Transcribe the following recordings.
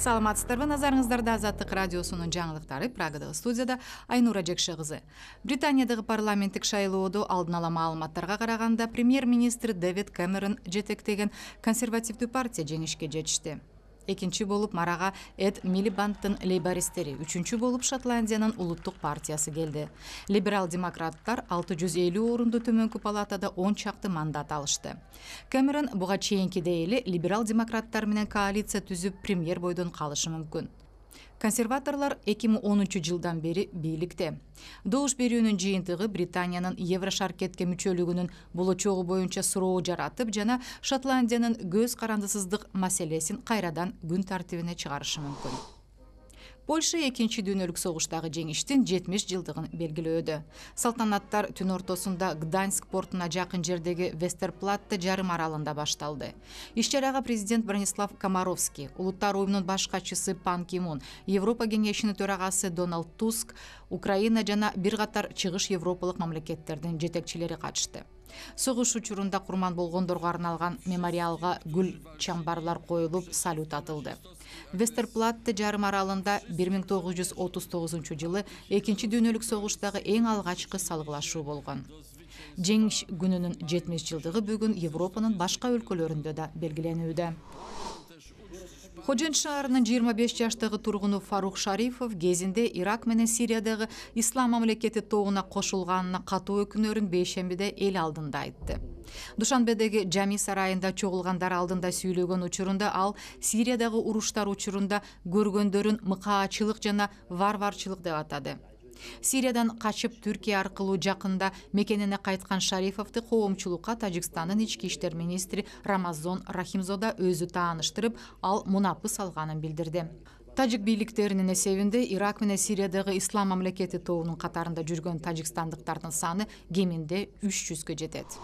саламатсыздарбы назарыңыздарда азаттык радиосунун жаңылыктары прагадагы студияда айнура жекше кызы британиядагы парламенттик шайлоодо алдын ала маалыматтарга караганда премьер министр дэвид кэмерон жетектеген консервативдүү партия жеңишке жетишти экинчи болуп марага эд милибандтын лейбористтери үчүнчү болуп шотландиянын улуттук партиясы келди либерал демократтар алты жүз элүү орунду төмөнкү палатада он чакты мандат алышты кэмерон буга чейинкидей эле либерал демократтар менен коалиция түзүп премьер бойдон калышы мүмкүн консерваторлор эки миң онунчу жылдан бери бийликте добуш берүүнүн жыйынтыгы британиянын евро кетке мүчөлүгүнүн болочогу боюнча суроо жаратып жана шотландиянын көз карандысыздык маселесин кайрадан күн тартибине чыгарышы мүмкүн польша экинчи дүйнөлүк согуштагы жеңиштин жетимиш жылдыгын белгилөөдө салтанаттар түн ортосунда гданьск портуна жакын жердеги вестер жарым аралында башталды иш чарага президент бронислав комаровский улуттар уюмунун баш катчысы пан кимун европа кеңешинин төрагасы дональд туск украина жана бир катар чыгыш европалык мамлекеттердин жетекчилери катышты согуш учурунда курман болгондорго арналган мемориалга гүл чамбарлар коюлуп салют атылды вестер платте жарым аралында бир миң тогуз жүз отуз тогузунчу жылы экинчи дүйнөлүк согуштагы эң алгачкы салгылашуу болгон жеңиш күнүнүн жетимиш жылдыгы бүгүн европанын башка өлкөлөрүндө да белгиленүүдө ходжент шаарынын жыйырма беш жаштагы тургуну фарух шарифов кезинде ирак менен сириядагы ислам мамлекети тобуна кошулганына катуу өкүнөрүн бейшембиде эл алдында айтты душанбедеги жами сарайында чогулгандар алдында сүйлөгөн учурунда ал сириядагы уруштар учурунда көргөндөрүн мыкаачылык жана варварчылык деп атады сириядан качып түркия аркылуу жакында мекенине кайткан шарифовду коомчулукка тажикстандын ички иштер министри рамазон рахимзода өзү тааныштырып ал мунапыс алганын билдирди тажик бийликтеринин эсебинде ирак менен сириядагы ислам мамлекети тобунун катарында жүргөн тажикстандыктардын саны кеминде үч жүзгө жетет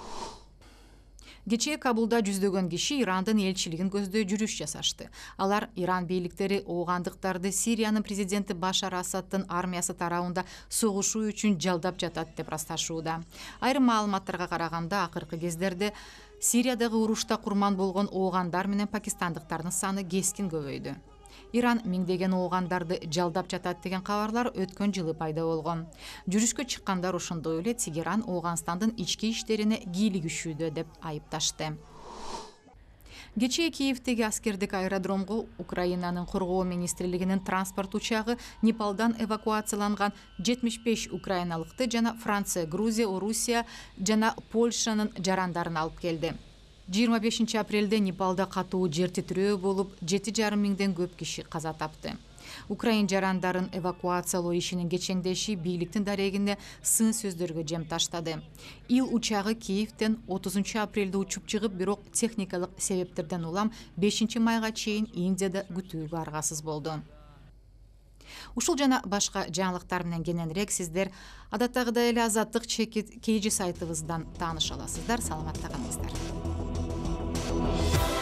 кечээ кабулда жүздөгөн киши ирандын элчилигин көздөй жүрүш жасашты алар иран бийликтери оогандыктарды сириянын президенти башар асадтын армиясы тарабында согушуу үчүн жалдап жатат деп ырасташууда айрым маалыматтарга караганда акыркы кездерде сириядагы урушта курман болгон оогандар менен пакистандыктардын саны кескин көбөйдү иран миңдеген оогандарды жалдап жатат деген кабарлар өткөн жылы пайда болгон жүрүшкө чыккандар ошондой эле тегеран ооганстандын ички иштерине кийлигишүүдө деп айыпташты кечээ киевтеги аскердик аэродромго украинанын коргоо министрлигинин транспорт учагы непалдан эвакуацияланган жетимиш беш украиналыкты жана франция грузия орусия жана польшанын жарандарын алып келди жыйырма бешинчи апрелде непалда катуу жер титирөө болуп жети жарым миңден көп киши каза тапты украин жарандарын эвакуациялоо ишинин кечеңдеши бийликтин дарегине сын сөздөргө жем таштады ил учагы киевтен отузунчу апрелде учуп чыгып бирок техникалык себептерден улам бешинчи майга чейин индияда күтүүгө аргасыз болду ушул жана башка жаңылыктар менен кененирээк сиздер адаттагыдай эле азаттык чекит kg сайтыбыздан тааныша аласыздар саламатта калыңыздар Bye.